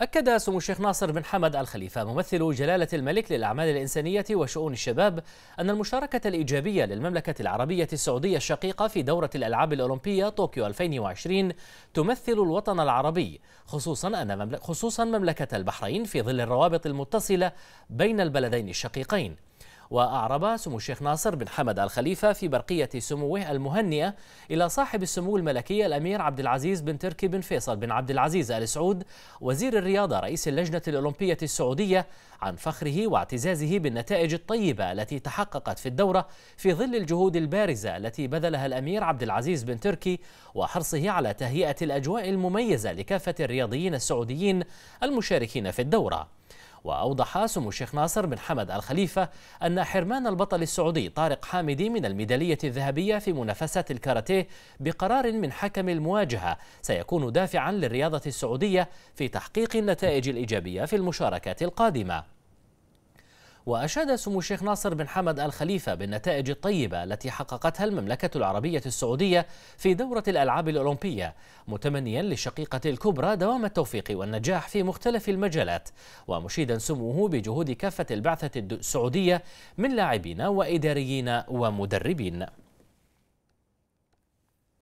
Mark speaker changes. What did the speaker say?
Speaker 1: أكد سمو الشيخ ناصر بن حمد الخليفة ممثل جلالة الملك للأعمال الإنسانية وشؤون الشباب أن المشاركة الإيجابية للمملكة العربية السعودية الشقيقة في دورة الألعاب الأولمبية طوكيو 2020 تمثل الوطن العربي خصوصا أن خصوصا مملكة البحرين في ظل الروابط المتصلة بين البلدين الشقيقين وأعرب سمو الشيخ ناصر بن حمد الخليفة في برقية سموه المهنئة إلى صاحب السمو الملكي الأمير عبد العزيز بن تركي بن فيصل بن عبد العزيز آل سعود وزير الرياضة رئيس اللجنة الأولمبية السعودية عن فخره واعتزازه بالنتائج الطيبة التي تحققت في الدورة في ظل الجهود البارزة التي بذلها الأمير عبد العزيز بن تركي وحرصه على تهيئة الأجواء المميزة لكافة الرياضيين السعوديين المشاركين في الدورة وأوضح سمو الشيخ ناصر بن حمد الخليفة أن حرمان البطل السعودي طارق حامدي من الميدالية الذهبية في منافسات الكاراتيه بقرار من حكم المواجهة سيكون دافعا للرياضة السعودية في تحقيق النتائج الإيجابية في المشاركات القادمة وأشاد سمو الشيخ ناصر بن حمد الخليفة بالنتائج الطيبة التي حققتها المملكة العربية السعودية في دورة الألعاب الأولمبية متمنيا للشقيقة الكبرى دوام التوفيق والنجاح في مختلف المجالات ومشيدا سموه بجهود كافة البعثة السعودية من لاعبين وإداريين ومدربين